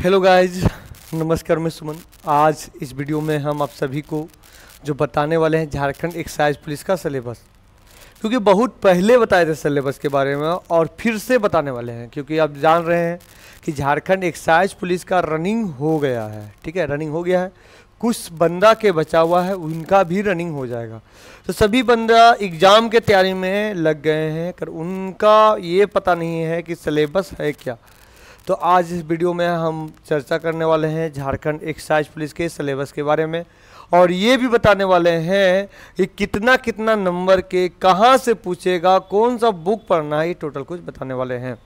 hello guys नमस्कार मैं सुमन आज इस वीडियो में हम आप सभी को जो बताने वाले हैं झारखंड एक्साइज पुलिस का सिलेबस क्योंकि बहुत पहले बताए थे सिलेबस के बारे में और फिर से बताने वाले हैं क्योंकि आप जान रहे हैं कि झारखंड एक्साइज पुलिस का रनिंग हो गया है ठीक है रनिंग हो गया है कुछ बंदा के बचा हुआ है उनका भी रनिंग हो जाएगा तो सभी बंदा एग्ज़ाम के तैयारी में लग गए हैं कर उनका ये पता नहीं है कि सिलेबस है क्या तो आज इस वीडियो में हम चर्चा करने वाले हैं झारखंड एक्साइज पुलिस के सिलेबस के बारे में और ये भी बताने वाले हैं कि कितना कितना नंबर के कहाँ से पूछेगा कौन सा बुक पढ़ना है ये टोटल कुछ बताने वाले हैं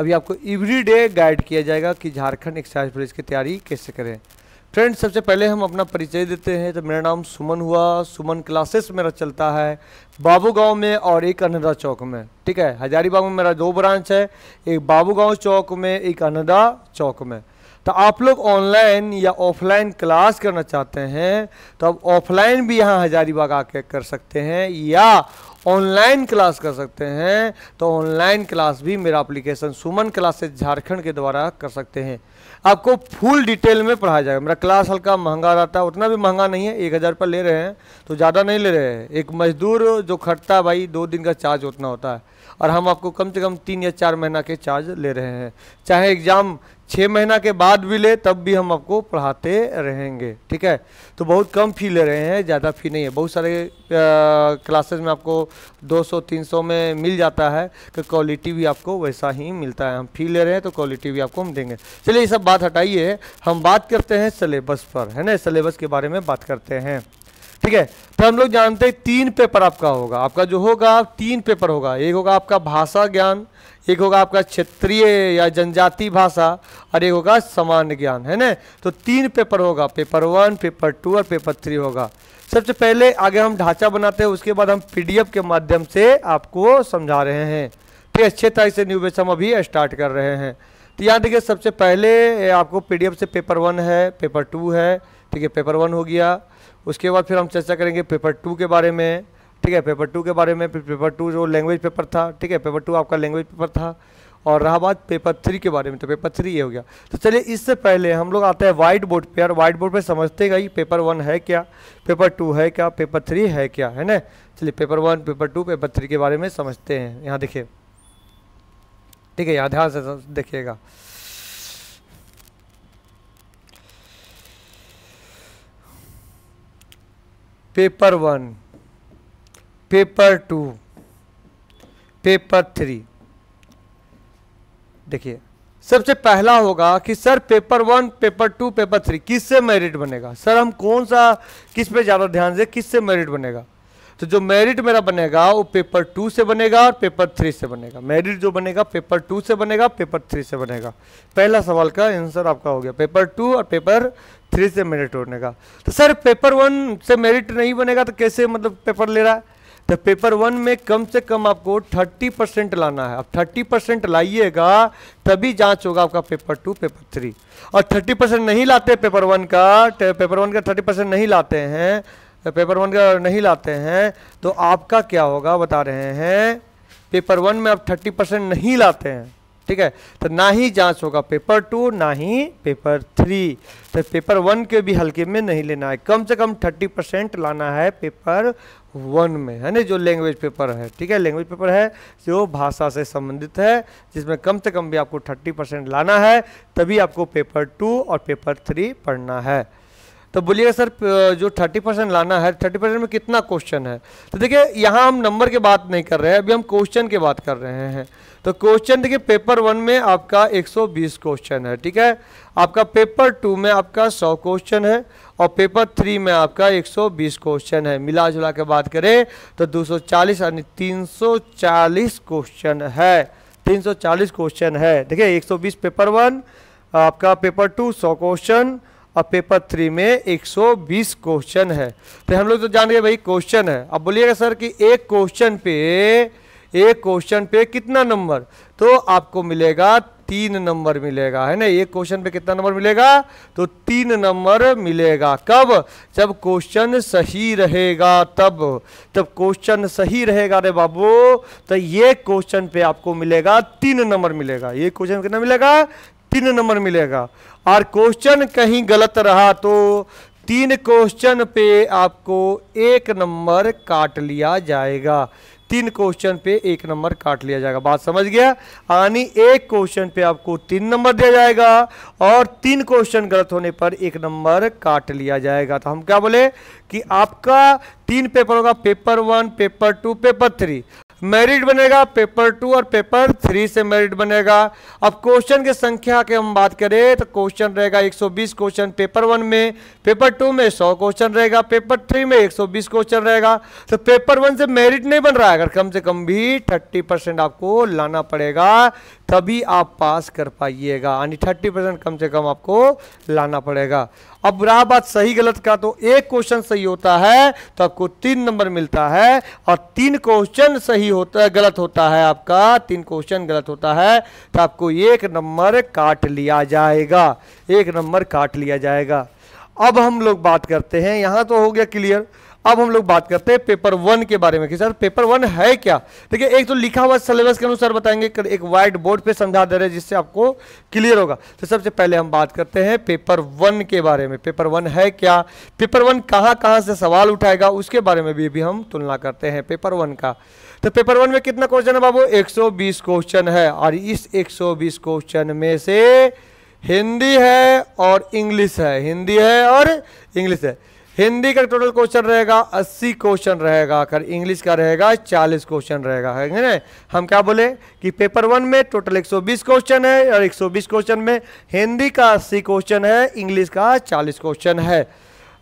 अभी आपको एवरी डे गाइड किया जाएगा कि झारखंड एक्साइज पुलिस की तैयारी कैसे करें फ्रेंड्स सबसे पहले हम अपना परिचय देते हैं तो मेरा नाम सुमन हुआ सुमन क्लासेस मेरा चलता है बाबू गांव में और एक अनदा चौक में ठीक है हजारीबाग में मेरा दो ब्रांच है एक बाबू गांव चौक में एक अनदा चौक में तो आप लोग ऑनलाइन या ऑफलाइन क्लास करना चाहते हैं तो आप ऑफलाइन भी यहाँ हजारीबाग आके कर सकते हैं या ऑनलाइन क्लास कर सकते हैं तो ऑनलाइन क्लास भी मेरा एप्लीकेशन सुमन क्लासेस झारखंड के द्वारा कर सकते हैं आपको फुल डिटेल में पढ़ाया जाएगा मेरा क्लास हल्का महंगा रहता है उतना भी महंगा नहीं है एक हज़ार रुपये ले रहे हैं तो ज़्यादा नहीं ले रहे हैं एक मजदूर जो खटता है भाई दो दिन का चार्ज उतना होता है और हम आपको कम से कम तीन या चार महीना के चार्ज ले रहे हैं चाहे एग्ज़ाम छः महीना के बाद भी ले तब भी हम आपको पढ़ाते रहेंगे ठीक है तो बहुत कम फ़ी ले रहे हैं ज़्यादा फ़ी नहीं है बहुत सारे क्लासेस में आपको 200-300 में मिल जाता है तो क्वालिटी भी आपको वैसा ही मिलता है हम फ़ी ले रहे हैं तो क्वालिटी भी आपको हम देंगे चलिए ये सब बात हटाइए हम बात करते हैं सलेबस पर है ना सलेबस के बारे में बात करते हैं ठीक है तो हम लोग जानते हैं तीन पेपर आपका होगा आपका जो होगा तीन पेपर होगा एक होगा आपका भाषा ज्ञान एक होगा आपका क्षेत्रीय या जनजाति भाषा और एक होगा सामान्य ज्ञान है ना तो तीन पेपर होगा पेपर वन पेपर टू और पेपर थ्री होगा सबसे पहले आगे हम ढांचा बनाते हैं उसके बाद हम पी के माध्यम से आपको समझा रहे हैं ठीक है अच्छे से न्यूबेस हम अभी स्टार्ट कर रहे हैं तो यहाँ देखिए सबसे पहले आपको पी से पेपर वन है पेपर टू है ठीक है पेपर वन हो गया उसके बाद फिर हम चर्चा करेंगे पेपर टू के बारे में ठीक है पेपर टू के बारे में फिर पेपर टू जो लैंग्वेज पेपर था ठीक है पेपर टू आपका लैंग्वेज पेपर था और रहा बात पेपर थ्री के बारे में तो पेपर थ्री ये हो गया तो चलिए इससे पहले हम लोग आते हैं वाइट बोर्ड पे और वाइट बोर्ड पे समझते गई पेपर वन है क्या पेपर टू है क्या पेपर थ्री है क्या है ना चलिए paper one paper two paper three के बारे में समझते हैं यहाँ देखिए ठीक है यहाँ ध्यान से देखिएगा paper one paper two paper three देखिए सबसे पहला होगा कि sir paper one paper two paper three किससे मेरिट बनेगा सर हम कौन सा किस पे ज़्यादा ध्यान दें किस से मेरिट बनेगा तो जो मेरिट मेरा बनेगा वो पेपर टू से बनेगा और पेपर थ्री से बनेगा मेरिट जो बनेगा पेपर टू से बनेगा पेपर थ्री से बनेगा पहला सवाल का आंसर आपका हो गया पेपर टू और पेपर थ्री से मेरिट बनेगा का तो सर पेपर वन से मेरिट नहीं बनेगा तो कैसे मतलब पेपर ले रहा है तो पेपर वन में कम से कम आपको 30 परसेंट लाना है आप 30 परसेंट लाइएगा तभी जांच होगा आपका पेपर टू पेपर थ्री और 30 परसेंट नहीं लाते पेपर वन का पेपर तो वन का 30 परसेंट नहीं लाते हैं पेपर वन का नहीं लाते हैं तो आपका क्या होगा बता रहे हैं पेपर वन में आप थर्टी परसेंट नहीं लाते हैं ठीक है तो ना ही जांच होगा पेपर टू ना ही पेपर थ्री तो पेपर वन के भी हल्के में नहीं लेना है कम से कम थर्टी परसेंट लाना है पेपर वन में है ना जो लैंग्वेज पेपर है ठीक है लैंग्वेज पेपर है जो भाषा से संबंधित है जिसमें कम से कम भी आपको थर्टी परसेंट लाना है तभी आपको पेपर टू और पेपर थ्री पढ़ना है तो बोलिएगा सर जो थर्टी परसेंट लाना है थर्टी परसेंट में कितना क्वेश्चन है तो देखिए यहाँ हम नंबर की बात नहीं कर रहे हैं अभी हम क्वेश्चन की बात कर रहे हैं तो क्वेश्चन देखिए पेपर वन में आपका 120 क्वेश्चन है ठीक है आपका पेपर टू में आपका 100 क्वेश्चन है और पेपर थ्री में आपका 120 क्वेश्चन है मिला जुला के बात करें तो 240 यानी 340 क्वेश्चन है 340 क्वेश्चन है देखिए 120 पेपर वन आपका पेपर टू 100 क्वेश्चन और पेपर थ्री में 120 क्वेश्चन है तो हम लोग तो जान गए भाई क्वेश्चन है अब बोलिएगा सर कि एक क्वेश्चन पे एक क्वेश्चन पे कितना नंबर तो आपको मिलेगा तीन नंबर मिलेगा है ना एक क्वेश्चन पे कितना नंबर मिलेगा तो तीन नंबर मिलेगा कब जब क्वेश्चन सही रहेगा तब जब क्वेश्चन सही रहेगा अरे बाबू तो ये क्वेश्चन पे आपको मिलेगा तीन नंबर मिलेगा ये क्वेश्चन कितना मिलेगा तीन नंबर मिलेगा और क्वेश्चन कहीं गलत रहा तो तीन क्वेश्चन पे आपको एक नंबर काट लिया जाएगा तीन क्वेश्चन पे एक नंबर काट लिया जाएगा बात समझ गया यानी एक क्वेश्चन पे आपको तीन नंबर दिया जाएगा और तीन क्वेश्चन गलत होने पर एक नंबर काट लिया जाएगा तो हम क्या बोले कि आपका तीन पेपर होगा paper one paper two paper three merit बनेगा पेपर टू और पेपर थ्री से मेरिट बनेगा अब क्वेश्चन की संख्या के हम बात करें तो क्वेश्चन रहेगा 120 क्वेश्चन पेपर वन में पेपर टू में 100 क्वेश्चन रहेगा पेपर थ्री में 120 क्वेश्चन रहेगा तो पेपर वन से मेरिट नहीं बन रहा है अगर कम से कम भी 30 परसेंट आपको लाना पड़ेगा तभी आप पास कर पाइएगा यानी थर्टी परसेंट कम से कम आपको लाना पड़ेगा अब रहा बात सही गलत का तो एक क्वेश्चन सही होता है तो आपको तीन नंबर मिलता है और तीन क्वेश्चन सही होता है गलत होता है आपका तीन क्वेश्चन गलत होता है तो आपको एक नंबर काट लिया जाएगा एक नंबर काट लिया जाएगा अब हम लोग बात करते हैं यहाँ तो हो गया क्लियर अब हम लोग बात करते हैं पेपर वन के बारे में कि सर पेपर वन है क्या देखिए एक तो लिखा हुआ सिलेबस के अनुसार बताएंगे एक व्हाइट बोर्ड पे समझा दे रहे जिससे आपको क्लियर होगा तो सबसे पहले हम बात करते हैं पेपर वन के बारे में पेपर वन है क्या पेपर वन कहाँ कहाँ से सवाल उठाएगा उसके बारे में भी, अभी हम तुलना करते हैं पेपर वन का तो पेपर वन में कितना क्वेश्चन है बाबू एक क्वेश्चन है और इस एक क्वेश्चन में से हिंदी है और इंग्लिश है हिंदी है और इंग्लिश है हिंदी का टोटल क्वेश्चन रहेगा अस्सी क्वेश्चन रहेगा अगर इंग्लिश का रहेगा चालीस क्वेश्चन रहेगा है ना हम क्या बोले कि पेपर वन में टोटल 120 क्वेश्चन है और 120 क्वेश्चन में हिंदी का अस्सी क्वेश्चन है इंग्लिश का चालीस क्वेश्चन है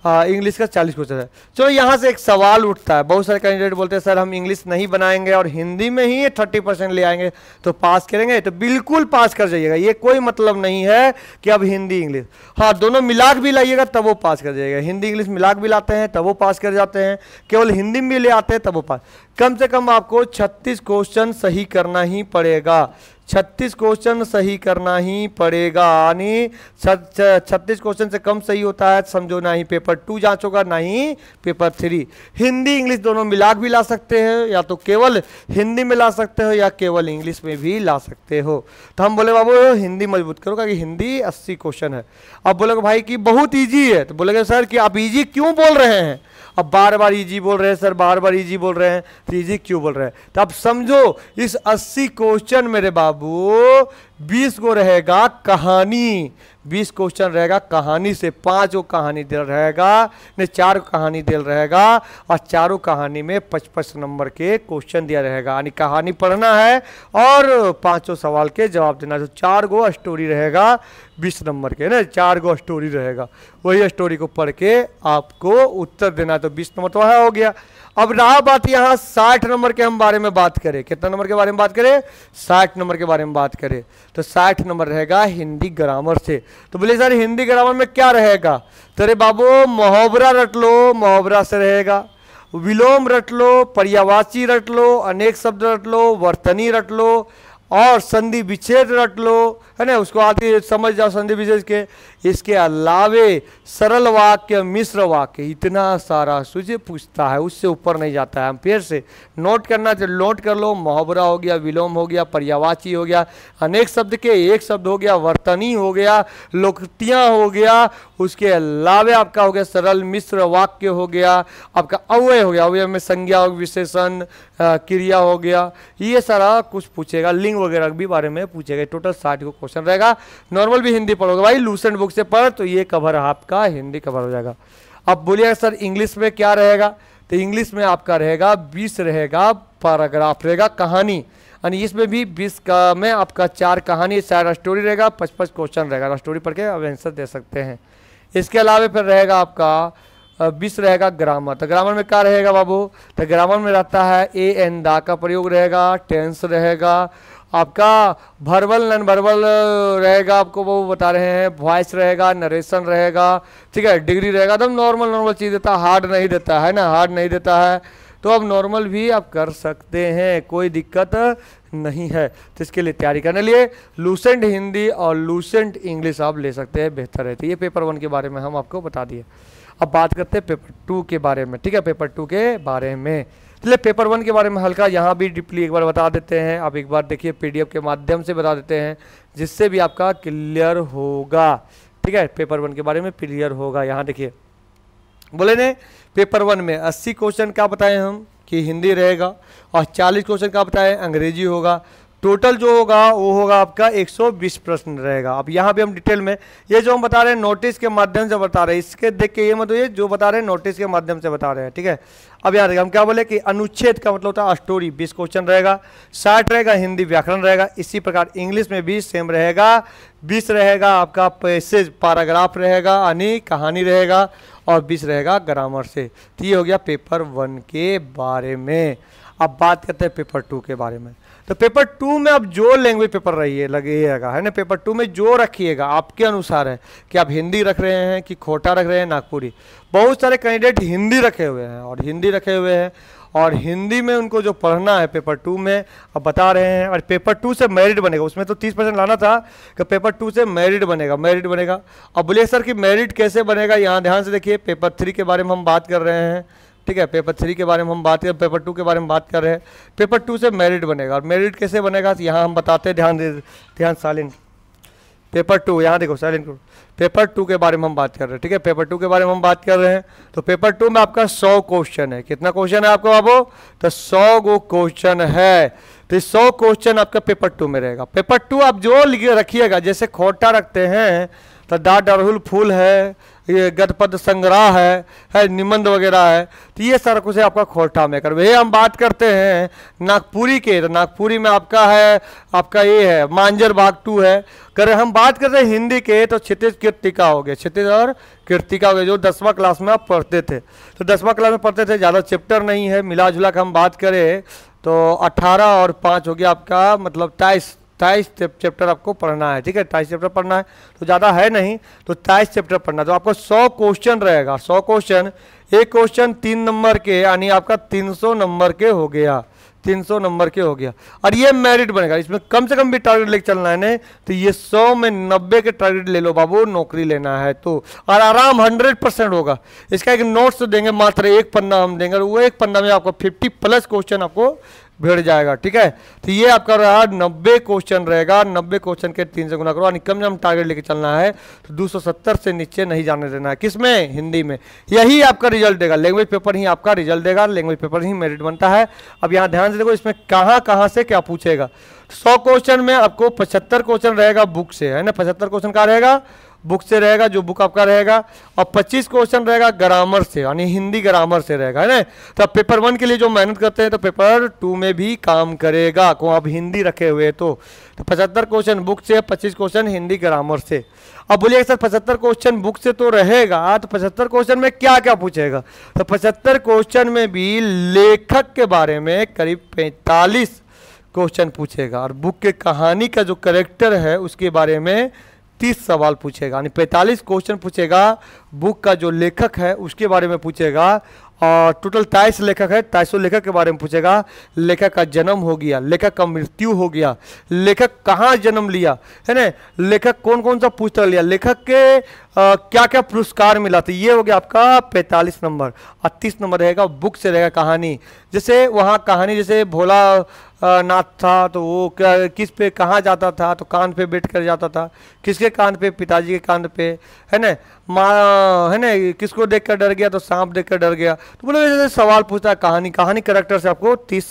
इंग्लिश हाँ, का चालीस क्वेश्चन है चलो यहाँ से एक सवाल उठता है बहुत सारे कैंडिडेट बोलते हैं सर हम इंग्लिश नहीं बनाएंगे और हिंदी में ही थर्टी परसेंट ले आएंगे तो पास करेंगे तो बिल्कुल पास कर जाइएगा ये कोई मतलब नहीं है कि अब हिंदी इंग्लिश हाँ दोनों मिला भी लाइएगा तब वो पास कर जाइएगा हिंदी इंग्लिश मिला भी लाते हैं तब वो पास कर जाते हैं केवल हिंदी में ले आते हैं तब वो पास कम से कम आपको छत्तीस क्वेश्चन सही करना ही पड़ेगा छत्तीस क्वेश्चन सही करना ही पड़ेगा यानी छत्तीस क्वेश्चन से कम सही होता है समझो ना ही पेपर टू जांच होगा ना ही पेपर थ्री हिंदी इंग्लिश दोनों मिला भी ला सकते हैं या तो केवल हिंदी में ला सकते हो या केवल इंग्लिश में भी ला सकते हो तो हम बोले बाबू हिंदी मजबूत करो क्योंकि हिंदी अस्सी क्वेश्चन है अब बोलोगे भाई कि बहुत ईजी है तो बोलेगे सर कि आप ईजी क्यों बोल रहे हैं अब बार बार ईजी बोल रहे हैं सर बार बार ईजी बोल रहे हैं तो ईजी क्यों बोल रहे हैं तो आप समझो इस अस्सी क्वेश्चन मेरे बाबू बीस को रहेगा कहानी बीस क्वेश्चन रहेगा कहानी से पाँच को कहानी दिल रहेगा ने चार को कहानी दिल रहेगा और चारों कहानी में पचपन नंबर के क्वेश्चन दिया रहेगा यानी कहानी पढ़ना है और पांचों सवाल के जवाब देना तो चार गो स्टोरी रहेगा बीस नंबर के ना चार गो स्टोरी रहेगा वही स्टोरी को पढ़ के आपको उत्तर देना तो बीस नंबर तो वहाँ हो गया अब रहा बात यहां साठ नंबर के हम बारे में बात करें कितना नंबर के बारे में बात करें साठ नंबर के बारे में बात करें तो साठ नंबर रहेगा हिंदी ग्रामर से तो बोले सर हिंदी ग्रामर में क्या रहेगा तो अरे बाबू मोहबरा रट लो मोहबरा से रहेगा विलोम रट लो पर्यावाची रट लो अनेक शब्द रट लो वर्तनी रट लो और संधि विच्छेद रट लो है ना उसको आती समझ जाओ संधि विशेष के इसके अलावे सरल वाक्य मिश्र वाक्य इतना सारा सूझे पूछता है उससे ऊपर नहीं जाता है हम फिर से नोट करना चाहिए नोट कर लो मुहावरा हो गया विलोम हो गया पर्यावाची हो गया अनेक शब्द के एक शब्द हो गया वर्तनी हो गया लोकतियाँ हो गया उसके अलावे आपका हो गया सरल मिश्र वाक्य हो गया आपका अव्यय हो गया अव्यय में संज्ञा विशेषण क्रिया हो गया ये सारा कुछ पूछेगा लिंग वगैरह के भी बारे में पूछेगा टोटल साठ को क्वेश्चन रहेगा नॉर्मल भी हिंदी पढ़ोगे भाई लूसेंट बुक से पढ़ तो ये कवर आपका हिंदी कवर हो जाएगा अब बोलिएगा सर इंग्लिश में क्या रहेगा तो इंग्लिश में आपका रहेगा बीस रहेगा पैराग्राफ रहेगा कहानी यानी इसमें भी बीस का में आपका चार कहानी चार स्टोरी रहेगा पच पच क्वेश्चन रहेगा स्टोरी पढ़ के आप आंसर दे सकते हैं इसके अलावा फिर रहेगा आपका बीस रहेगा ग्रामर तो ग्रामर में क्या रहेगा बाबू तो ग्रामर में रहता है ए एन दा का प्रयोग रहेगा टेंस रहेगा आपका भरवल नन भरवल रहेगा आपको वो बता रहे हैं वॉइस रहेगा नरेशन रहेगा ठीक है डिग्री रहेगा एकदम नॉर्मल नॉर्मल चीज़ देता है हार्ड नहीं देता है ना हार्ड नहीं देता है तो अब नॉर्मल भी आप कर सकते हैं कोई दिक्कत नहीं है तो इसके लिए तैयारी करने लिए लूसेंट हिंदी और लूसेंट इंग्लिश आप ले सकते हैं बेहतर रहती है तो ये पेपर वन के बारे में हम आपको बता दिए अब बात करते हैं पेपर टू के बारे में ठीक है पेपर टू के बारे में चलिए पेपर वन के बारे में हल्का यहाँ भी डिपली एक बार बता देते हैं आप एक बार देखिए पीडीएफ के माध्यम से बता देते हैं जिससे भी आपका क्लियर होगा ठीक है पेपर वन के बारे में क्लियर होगा यहाँ देखिए बोले ने पेपर वन में अस्सी क्वेश्चन क्या बताएं हम कि हिंदी रहेगा और चालीस क्वेश्चन क्या बताएं अंग्रेजी होगा टोटल जो होगा वो होगा आपका 120 प्रश्न रहेगा अब यहाँ पे हम डिटेल में ये जो हम बता रहे हैं नोटिस के माध्यम से बता रहे हैं इसके देख के ये मतलब ये जो बता रहे हैं नोटिस के माध्यम से बता रहे हैं ठीक है अब यहाँ रहेगा हम क्या बोले कि अनुच्छेद का मतलब होता है स्टोरी बीस क्वेश्चन रहेगा साठ रहेगा हिंदी व्याकरण रहेगा इसी प्रकार इंग्लिश में भी सेम रहेगा बीस रहेगा आपका पैसेज पैराग्राफ रहेगा यानी कहानी रहेगा और बीस रहेगा ग्रामर से तो ये हो गया पेपर वन के बारे में अब बात करते हैं पेपर टू के बारे में तो पेपर टू में आप जो लैंग्वेज पेपर है लगेगा है ना पेपर टू में जो रखिएगा आपके अनुसार है कि आप हिंदी रख रहे हैं कि खोटा रख रहे हैं नागपुरी बहुत सारे कैंडिडेट हिंदी रखे हुए हैं और हिंदी रखे हुए हैं और हिंदी में उनको जो पढ़ना है पेपर टू में अब बता रहे हैं और पेपर टू से मेरिट बनेगा उसमें तो तीस परसेंट लाना था कि पेपर टू से मेरिट बनेगा मेरिट बनेगा अब बोलिए सर कि मेरिट कैसे बनेगा यहाँ ध्यान से देखिए पेपर थ्री के बारे में हम बात कर रहे हैं ठीक है पेपर थ्री के बारे में हम बात कर पेपर टू के बारे में बात कर रहे हैं पेपर टू से मेरिट बनेगा और मेरिट कैसे बनेगा यहाँ हम बताते हैं ध्यान दे ध्यान सालिन पेपर टू यहाँ देखो साइलेंट करो पेपर टू के बारे में हम बात कर रहे हैं ठीक है पेपर टू के बारे में हम बात कर रहे हैं तो पेपर टू में आपका सौ क्वेश्चन है कितना क्वेश्चन है आपको बाबू तो सौ गो क्वेश्चन है तो ये सौ क्वेश्चन आपका पेपर टू में रहेगा पेपर टू आप जो रखिएगा जैसे खोटा रखते हैं तो दा डरहुल फूल है ये गदपद संग्रह है है निबंध वगैरह है तो ये सारा कुछ है आपका में कर वही हम बात करते हैं नागपुरी के तो नागपुरी में आपका है आपका ये है मांजर बाग टू है कर हम बात करते हैं हिंदी के तो क्षितिज कृतिका हो गए क्षितिज और कृतिका हो गए जो दसवा क्लास में आप पढ़ते थे तो दसवा क्लास में पढ़ते थे ज़्यादा चैप्टर नहीं है मिला जुला हम बात करें तो अट्ठारह और पाँच हो गया आपका मतलब टाइस ताइस चैप्टर आपको पढ़ना है ठीक है ताइस चैप्टर पढ़ना है तो ज़्यादा है नहीं तो ताइस चैप्टर पढ़ना तो आपको सौ क्वेश्चन रहेगा सौ क्वेश्चन एक क्वेश्चन तीन नंबर के यानी आपका तीन सौ नंबर के हो गया तीन सौ नंबर के हो गया और ये मेरिट बनेगा इसमें कम से कम भी टारगेट लेके चलना है नहीं तो ये सौ में नब्बे के टारगेट ले लो बाबू नौकरी लेना है तो और आराम हंड्रेड परसेंट होगा इसका एक नोट्स देंगे मात्र एक पन्ना हम देंगे वो एक पन्ना में आपको फिफ्टी प्लस क्वेश्चन आपको भिड़ जाएगा ठीक है तो ये आपका रहा नब्बे क्वेश्चन रहेगा नब्बे क्वेश्चन के तीन से गुना करो यानी कम से कम टारगेट लेके चलना है तो 270 से नीचे नहीं जाने देना है किसमें हिंदी में यही आपका रिजल्ट देगा लैंग्वेज पेपर ही आपका रिजल्ट देगा लैंग्वेज पेपर ही मेरिट बनता है अब यहाँ ध्यान से देखो इसमें कहाँ कहाँ से क्या पूछेगा सौ क्वेश्चन में आपको पचहत्तर क्वेश्चन रहेगा बुक से है ना पचहत्तर क्वेश्चन कहाँ रहेगा बुक से रहेगा जो बुक आपका रहेगा और 25 क्वेश्चन रहेगा ग्रामर से यानी हिंदी ग्रामर से रहेगा है ना तो पेपर वन के लिए जो मेहनत करते हैं तो पेपर टू में भी काम करेगा को आप हिंदी रखे हुए तो, तो पचहत्तर क्वेश्चन बुक से पच्चीस क्वेश्चन हिंदी ग्रामर से अब बोलिए सर पचहत्तर क्वेश्चन बुक से तो रहेगा हाँ, तो पचहत्तर क्वेश्चन में क्या क्या पूछेगा तो पचहत्तर क्वेश्चन में भी लेखक के बारे में करीब पैंतालीस क्वेश्चन पूछेगा और बुक के कहानी का जो करेक्टर है उसके बारे में तीस सवाल पूछेगा यानी पैंतालीस क्वेश्चन पूछेगा बुक का जो लेखक है उसके बारे में पूछेगा और टोटल ताइस लेखक है ताइसों लेखक के बारे में पूछेगा लेखक का जन्म हो गया लेखक का मृत्यु हो गया लेखक कहाँ जन्म लिया है ना लेखक कौन कौन सा पुस्तक लिया लेखक के क्या क्या पुरस्कार मिला था ये हो गया आपका 45 नंबर और तीस नंबर रहेगा बुक से रहेगा कहानी जैसे वहाँ कहानी जैसे भोला नाथ था तो वो क्या किस पे कहाँ जाता था तो कान पे बैठ कर जाता था किसके कान पे पिताजी के कान पे है ना माँ है ना किसको देख कर डर गया तो सांप देख कर डर गया तो बोले मतलब जैसे सवाल पूछता है कहानी कहानी करेक्टर से आपको तीस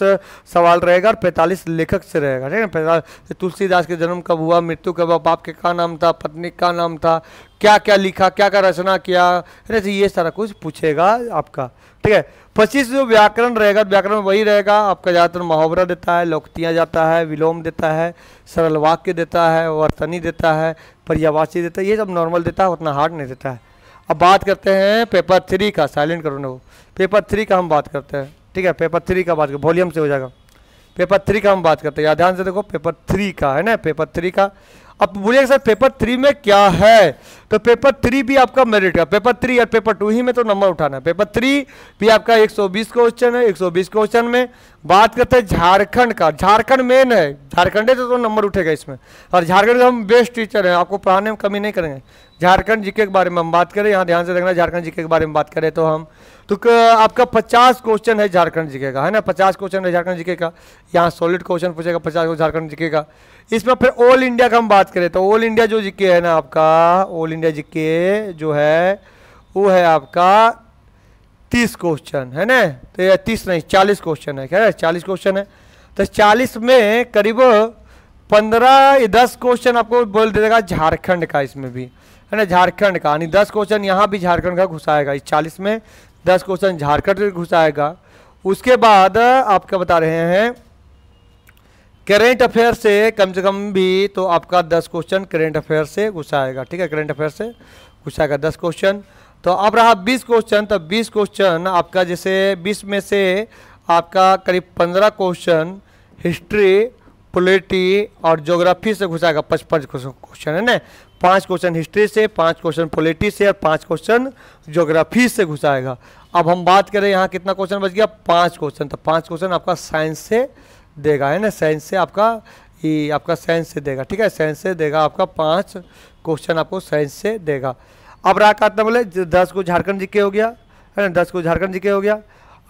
सवाल रहेगा और पैंतालीस लेखक से रहेगा ठीक है पैंतालीस तुलसीदास के जन्म कब हुआ मृत्यु कब हुआ बाप के का नाम था पत्नी का नाम था क्या क्या लिखा क्या क्या रचना किया है ना ये सारा कुछ पूछेगा आपका ठीक है पच्चीस जो व्याकरण रहेगा व्याकरण वही रहेगा आपका ज़्यादातर मुहावरा देता है लोकतियाँ जाता है विलोम देता है सरल वाक्य देता है वर्तनी देता है पर्यावासी देता है ये सब नॉर्मल देता है उतना हार्ड नहीं देता है अब बात करते हैं पेपर थ्री का साइलेंट करो ना पेपर थ्री का हम बात करते हैं ठीक है पेपर थ्री का बात वॉल्यूम से हो जाएगा पेपर थ्री का हम बात करते हैं ध्यान से देखो पेपर थ्री का है ना पेपर थ्री का अब बोलिए सर पेपर थ्री में क्या है तो पेपर थ्री भी आपका मेरिट का पेपर थ्री और पेपर टू ही में तो नंबर उठाना है पेपर थ्री भी आपका 120 क्वेश्चन है 120 क्वेश्चन में बात करते हैं झारखंड का झारखंड मेन है झारखंड है तो, तो नंबर उठेगा इसमें और झारखंड के हम बेस्ट टीचर हैं आपको पढ़ाने में कमी नहीं करेंगे झारखंड जीके के बारे में हम बात करें यहाँ ध्यान से देखना झारखंड जीके के बारे में बात करें तो हम तो आपका पचास क्वेश्चन है झारखंड जीके का है ना पचास क्वेश्चन है झारखंड जीके का यहाँ सॉलिड क्वेश्चन पूछेगा पचास झारखंड जीके का इसमें फिर ऑल इंडिया का हम बात करें तो ऑल इंडिया जो जीके है ना आपका ऑल इंडिया जीके जो है वो है आपका तीस क्वेश्चन है ना तो यह तीस नहीं चालीस क्वेश्चन है क्या चालीस क्वेश्चन है तो चालीस में करीब पंद्रह दस क्वेश्चन आपको बोल देगा झारखंड का इसमें भी है ना झारखंड का यानी दस क्वेश्चन यहाँ भी झारखंड का घुसाएगा इस चालीस में दस क्वेश्चन झारखंड घुसाएगा उसके बाद आपका बता रहे हैं करेंट अफेयर से कम से कम भी तो आपका दस क्वेश्चन करेंट अफेयर से घुसाएगा ठीक है करेंट अफेयर से घुसाएगा दस क्वेश्चन तो अब रहा बीस क्वेश्चन तो बीस क्वेश्चन आपका जैसे बीस में से आपका करीब पंद्रह क्वेश्चन हिस्ट्री पोलिटी और ज्योग्राफी से घुसाएगा पचपन क्वेश्चन है ना पांच क्वेश्चन हिस्ट्री से पांच क्वेश्चन पॉलिटिक्स से और पांच क्वेश्चन ज्योग्राफी से घुसाएगा अब हम बात करें यहाँ कितना क्वेश्चन बच गया पांच क्वेश्चन तो पांच क्वेश्चन आपका साइंस से देगा है ना साइंस से आपका ये आपका साइंस से देगा ठीक है साइंस से देगा आपका पाँच क्वेश्चन आपको साइंस से देगा अब रहा कहते बोले दस को झारखंड जी के हो गया है ना दस को झारखंड जी के हो गया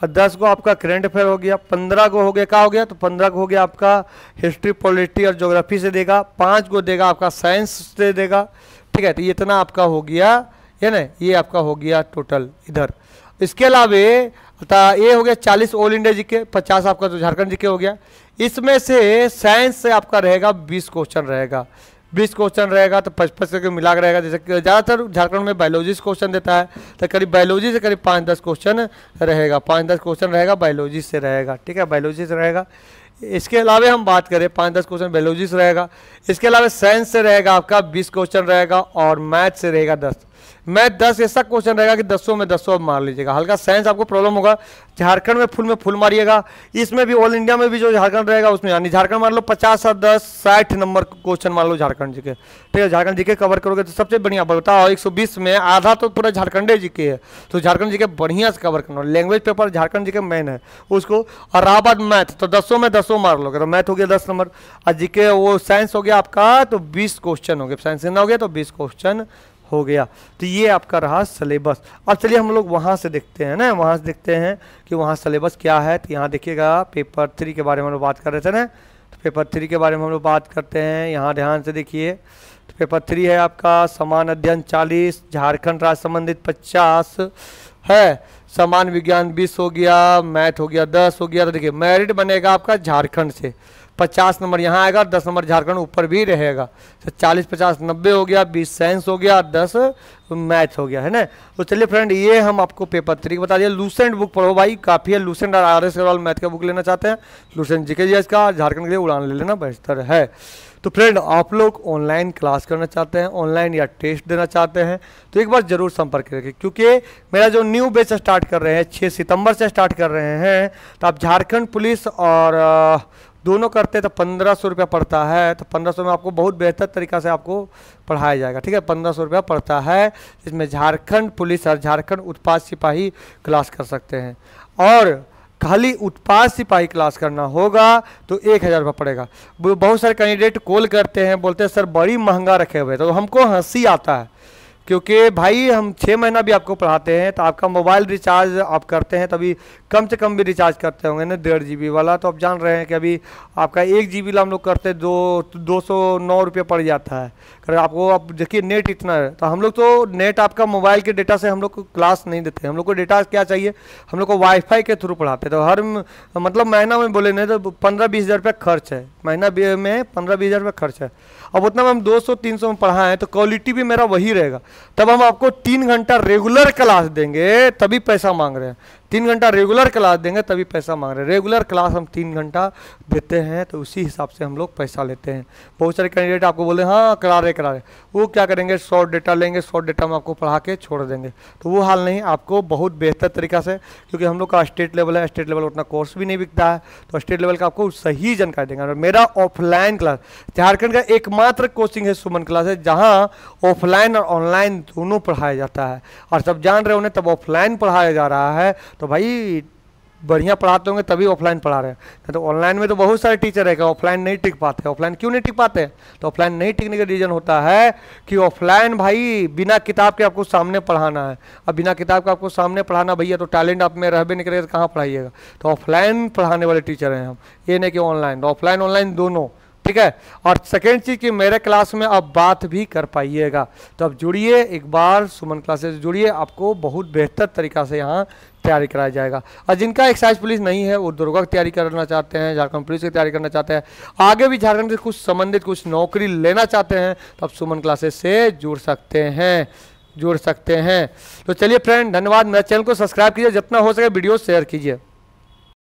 और दस को आपका करेंट अफेयर हो गया पंद्रह को हो गया क्या हो गया तो पंद्रह को हो गया आपका हिस्ट्री पॉलिटी और ज्योग्राफी से देगा पाँच को देगा आपका साइंस से देगा ठीक है तो ये इतना आपका हो गया है ना ये आपका हो गया टोटल इधर इसके अलावा ये हो गया चालीस ऑल इंडिया जी के पचास आपका तो झारखंड के हो गया इसमें से साइंस से आपका रहेगा बीस क्वेश्चन रहेगा बीस क्वेश्चन रहेगा तो पचपस करके मिला रहेगा जैसे ज़्यादातर झारखंड में बायोलॉजी से क्वेश्चन देता है तो करीब बायोलॉजी से करीब पाँच दस क्वेश्चन रहेगा पाँच दस क्वेश्चन रहेगा बायोलॉजी से रहेगा ठीक है बायोलॉजी से रहेगा इसके अलावा हम बात करें पाँच दस क्वेश्चन बायोलॉजी से रहेगा इसके अलावा साइंस से रहेगा आपका बीस क्वेश्चन रहेगा और मैथ से रहेगा दस मैथ दस ऐसा क्वेश्चन रहेगा कि दसों में दसों अब मार लीजिएगा हल्का साइंस आपको प्रॉब्लम होगा झारखंड में फुल में फुल मारिएगा इसमें भी ऑल इंडिया में भी जो झारखंड रहेगा उसमें यानी झारखंड मान लो पचास और दस साठ नंबर क्वेश्चन मान लो झारखंड जी के ठीक है झारखंड जी के कवर करोगे तो सबसे बढ़िया बताओ एक सौ बीस में आधा तो पूरा झारखंडे जी के है तो झारखंड जी के बढ़िया से कवर करना लैंग्वेज पेपर झारखंड जी के मेन है उसको और रहा मैथ तो दसों में दसों मार लोगे तो मैथ हो गया दस नंबर और जी के वो साइंस हो गया आपका तो बीस क्वेश्चन हो गया साइंस इतना हो गया तो बीस क्वेश्चन हो गया तो ये आपका रहा सलेबस और चलिए हम लोग वहाँ से देखते हैं ना वहाँ से देखते हैं कि वहाँ सलेबस क्या है तो यहाँ देखिएगा पेपर थ्री के बारे में हम लोग बात कर रहे थे ना तो पेपर थ्री के बारे में हम लोग बात करते हैं यहाँ ध्यान से देखिए तो पेपर थ्री है आपका समान अध्ययन चालीस झारखंड राज्य संबंधित पचास है समान विज्ञान बीस हो गया मैथ हो गया दस हो गया तो देखिए मैरिट बनेगा आपका झारखंड से पचास नंबर यहाँ आएगा दस नंबर झारखंड ऊपर भी रहेगा तो चालीस पचास नब्बे हो गया बीस साइंस हो गया दस मैथ हो गया है ना तो चलिए फ्रेंड ये हम आपको पेपर थ्री बता दिया लूसेंट बुक पढ़ो भाई काफ़ी है लूसेंट और आर एस मैथ का बुक लेना चाहते हैं लूसेंट जी के का झारखंड के लिए उड़ान ले लेना बेहतर है तो फ्रेंड आप लोग ऑनलाइन क्लास करना चाहते हैं ऑनलाइन या टेस्ट देना चाहते हैं तो एक बार ज़रूर संपर्क करें क्योंकि मेरा जो न्यू बेच स्टार्ट कर रहे हैं 6 सितंबर से स्टार्ट कर रहे हैं तो आप झारखंड पुलिस और दोनों करते हैं तो पंद्रह सौ रुपया पड़ता है तो पंद्रह सौ में आपको बहुत बेहतर तरीका से आपको पढ़ाया जाएगा ठीक है पंद्रह सौ रुपया पड़ता है इसमें झारखंड पुलिस और झारखंड उत्पाद सिपाही क्लास कर सकते हैं और खाली उत्पाद सिपाही क्लास करना होगा तो एक हज़ार रुपये पड़ेगा बहुत सारे कैंडिडेट कॉल करते हैं बोलते हैं सर बड़ी महंगा रखे हुए तो हमको हंसी आता है क्योंकि भाई हम छः महीना भी आपको पढ़ाते हैं तो आपका मोबाइल रिचार्ज आप करते हैं तभी कम से कम भी रिचार्ज करते होंगे ना डेढ़ जी वाला तो आप जान रहे हैं कि अभी आपका एक जी बी हम लोग करते दो दो सौ नौ रुपये पड़ जाता है अगर आपको आप देखिए नेट इतना है तो हम लोग तो नेट आपका मोबाइल के डेटा से हम लोग को क्लास नहीं देते हम लोग को डेटा क्या चाहिए हम लोग को वाईफाई के थ्रू पढ़ाते तो हर मतलब महीना में बोले नहीं तो पंद्रह बीस हज़ार रुपये खर्च है महीना में पंद्रह बीस हज़ार रुपये खर्च है अब उतना में हम दो सौ तीन सौ में पढ़ाएं तो क्वालिटी भी मेरा वही रहेगा तब हम आपको तीन घंटा रेगुलर क्लास देंगे तभी पैसा मांग रहे हैं तीन घंटा रेगुलर क्लास देंगे तभी पैसा मांग रहे हैं रेगुलर क्लास हम तीन घंटा देते हैं तो उसी हिसाब से हम लोग पैसा लेते हैं बहुत सारे कैंडिडेट आपको बोले हाँ करा रहे करा रहे वो क्या करेंगे शॉर्ट डेटा लेंगे शॉर्ट डेटा में आपको पढ़ा के छोड़ देंगे तो वो हाल नहीं आपको बहुत बेहतर तरीका से क्योंकि हम लोग का स्टेट लेवल है स्टेट लेवल उतना कोर्स भी नहीं बिकता है तो स्टेट लेवल का आपको सही जानकारी देंगे मेरा ऑफलाइन क्लास झारखंड का एकमात्र कोचिंग है सुमन क्लास है जहाँ ऑफलाइन और ऑनलाइन दोनों पढ़ाया जाता है और सब जान रहे उन्हें तब ऑफलाइन पढ़ाया जा रहा है तो भाई बढ़िया पढ़ाते होंगे तभी ऑफलाइन पढ़ा रहे हैं तो ऑनलाइन में तो बहुत सारे टीचर है कि ऑफलाइन नहीं टिक पाते ऑफलाइन क्यों नहीं टिक पाते तो ऑफलाइन नहीं टिकने का रीज़न होता है कि ऑफलाइन भाई बिना किताब के आपको सामने पढ़ाना है अब बिना किताब के आपको सामने पढ़ाना भैया तो टैलेंट आप में रह भी नहीं करेगा तो कहाँ पढ़ाइएगा तो ऑफलाइन पढ़ाने वाले टीचर हैं हम ये नहीं कि ऑनलाइन ऑफलाइन ऑनलाइन दोनों ठीक है और सेकेंड चीज़ कि मेरे क्लास में आप बात भी कर पाइएगा तो आप जुड़िए एक बार सुमन क्लासेस जुड़िए आपको बहुत बेहतर तरीका से यहाँ तैयारी कराया जाएगा और जिनका एक्साइज पुलिस नहीं है वो दुर्गा की तैयारी करना चाहते हैं झारखंड पुलिस की तैयारी करना चाहते हैं आगे भी झारखंड से कुछ संबंधित कुछ नौकरी लेना चाहते हैं तो आप सुमन क्लासेस से जुड़ सकते हैं जुड़ सकते हैं तो चलिए फ्रेंड धन्यवाद मेरे चैनल को सब्सक्राइब कीजिए जितना हो सके वीडियो शेयर कीजिए